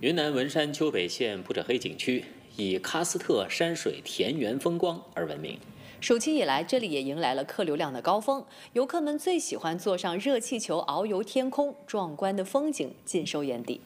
云南文山丘北县普者黑景区以喀斯特山水田园风光而闻名。暑期以来，这里也迎来了客流量的高峰，游客们最喜欢坐上热气球遨游天空，壮观的风景尽收眼底。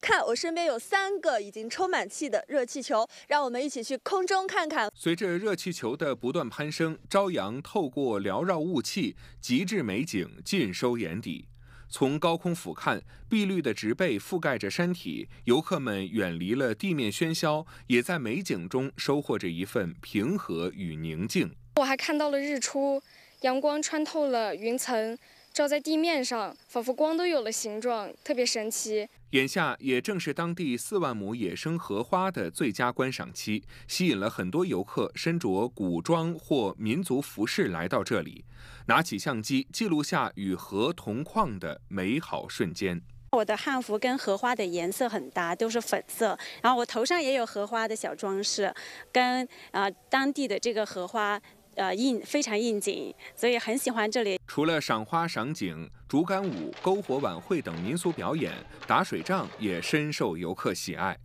看，我身边有三个已经充满气的热气球，让我们一起去空中看看。随着热气球的不断攀升，朝阳透过缭绕雾气，极致美景尽收眼底。从高空俯瞰，碧绿的植被覆盖着山体，游客们远离了地面喧嚣，也在美景中收获着一份平和与宁静。我还看到了日出，阳光穿透了云层。照在地面上，仿佛光都有了形状，特别神奇。眼下也正是当地四万亩野生荷花的最佳观赏期，吸引了很多游客身着古装或民族服饰来到这里，拿起相机记录下与荷同框的美好瞬间。我的汉服跟荷花的颜色很搭，都是粉色，然后我头上也有荷花的小装饰，跟啊当地的这个荷花。呃，应非常应景，所以很喜欢这里。除了赏花、赏景、竹竿舞、篝火晚会等民俗表演，打水仗也深受游客喜爱。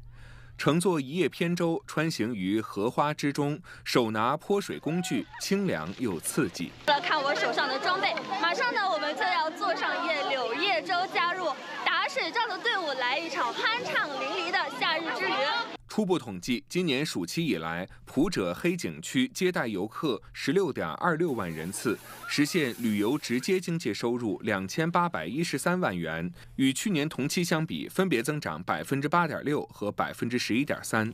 乘坐一叶扁舟，穿行于荷花之中，手拿泼水工具，清凉又刺激。来看我手上的装备，马上呢，我们就要坐上一叶柳叶舟，加入打水仗的队伍，来一场酣畅淋漓的夏日之旅。初步统计，今年暑期以来，普者黑景区接待游客十六点二六万人次，实现旅游直接经济收入两千八百一十三万元，与去年同期相比，分别增长百分之八点六和百分之十一点三。